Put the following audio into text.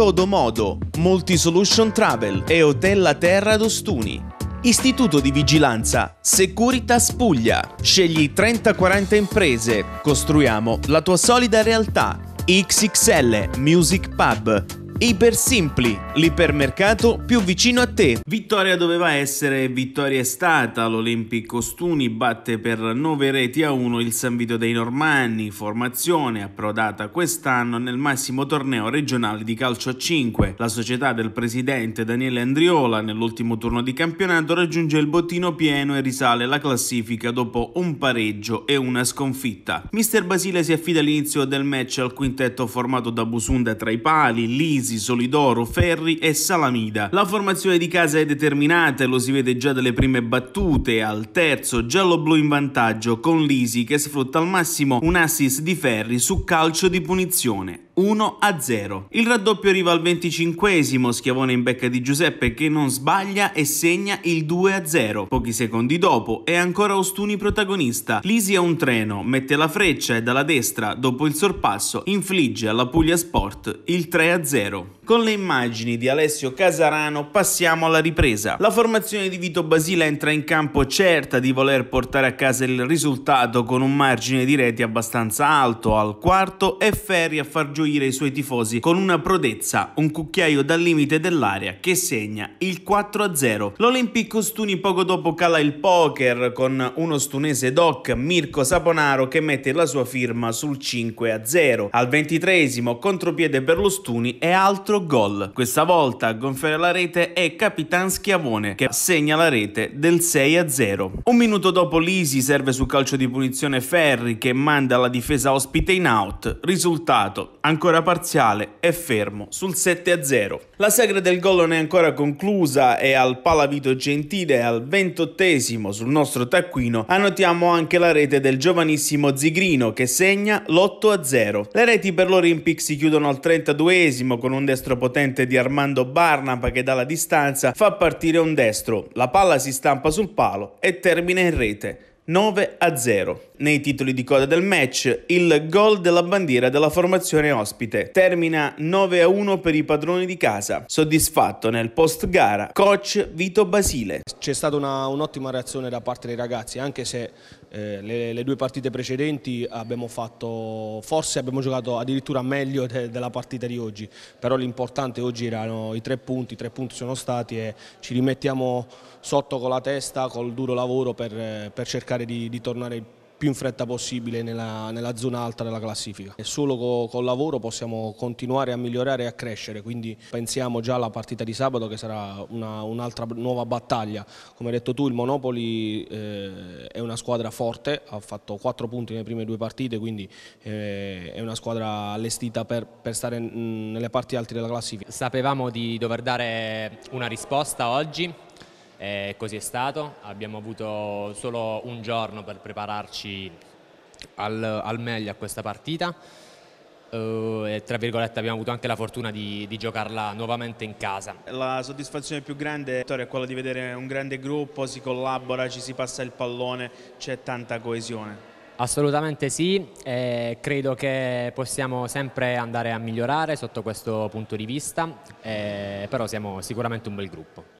Todo Modo, Multisolution Travel e Hotel La Terra d'Ostuni. Istituto di Vigilanza Securitas Puglia. Scegli 30-40 imprese. Costruiamo la tua solida realtà. XXL Music Pub Ipersimpli, l'ipermercato più vicino a te. Vittoria doveva essere, vittoria è stata. L'Olympic Costuni batte per 9 reti a 1 il San Vito dei Normanni, formazione approdata quest'anno nel massimo torneo regionale di calcio a 5. La società del presidente Daniele Andriola nell'ultimo turno di campionato raggiunge il bottino pieno e risale la classifica dopo un pareggio e una sconfitta. Mister Basile si affida all'inizio del match al quintetto formato da Busunda tra i pali, Lisi Brindisi, Solidoro, Ferri e Salamida. La formazione di casa è determinata e lo si vede già dalle prime battute. Al terzo, giallo-blu in vantaggio con Lisi che sfrutta al massimo un assist di Ferri su calcio di punizione. 1 0. Il raddoppio arriva al 25 esimo schiavone in becca di Giuseppe che non sbaglia e segna il 2 0. Pochi secondi dopo è ancora Ostuni protagonista. Lisi a un treno, mette la freccia e dalla destra, dopo il sorpasso, infligge alla Puglia Sport il 3 0. 0. Con le immagini di Alessio Casarano passiamo alla ripresa. La formazione di Vito Basile entra in campo certa di voler portare a casa il risultato con un margine di reti abbastanza alto al quarto e Ferri a far gioire i suoi tifosi con una prodezza, un cucchiaio dal limite dell'area che segna il 4-0. L'Olimpico Stuni poco dopo cala il poker con uno stunese doc Mirko Saponaro che mette la sua firma sul 5-0. Al ventitresimo contropiede per lo Stuni e al altro gol. Questa volta a gonfiare la rete è Capitan Schiavone che segna la rete del 6-0. Un minuto dopo Lisi serve sul calcio di punizione Ferri che manda la difesa ospite in out. Risultato ancora parziale e fermo sul 7-0. La sagra del gol non è ancora conclusa e al Palavito Gentile al 28 sul nostro taccuino annotiamo anche la rete del giovanissimo Zigrino che segna l'8-0. Le reti per l'Olympic si chiudono al 32 con un un destro potente di Armando Barnab che dalla distanza fa partire un destro. La palla si stampa sul palo e termina in rete. 9 a 0. Nei titoli di coda del match, il gol della bandiera della formazione ospite termina 9 a 1 per i padroni di casa. Soddisfatto nel post gara, coach Vito Basile. C'è stata un'ottima reazione da parte dei ragazzi, anche se eh, le, le, due partite precedenti abbiamo fatto, forse abbiamo giocato addirittura meglio de, della partita di oggi, però l'importante oggi erano i tre punti, i tre punti sono stati e ci rimettiamo sotto con la testa, col duro lavoro per, per cercare cercare di, di tornare più in fretta possibile nella, nella, zona alta della classifica. E solo co, col lavoro possiamo continuare a migliorare e a crescere, quindi pensiamo già alla partita di sabato che sarà un'altra un nuova battaglia. Come hai detto tu il Monopoli eh, è una squadra forte, ha fatto quattro punti nelle prime due partite, quindi eh, è una squadra allestita per, per stare nelle parti alte della classifica. Sapevamo di dover dare una risposta oggi, e così è stato, abbiamo avuto solo un giorno per prepararci al, al meglio a questa partita. Eh, e tra virgolette abbiamo avuto anche la fortuna di, di, giocarla nuovamente in casa. La soddisfazione più grande è quella di vedere un grande gruppo, si collabora, ci si passa il pallone, c'è tanta coesione. Assolutamente sì, eh, credo che possiamo sempre andare a migliorare sotto questo punto di vista, eh, però siamo sicuramente un bel gruppo.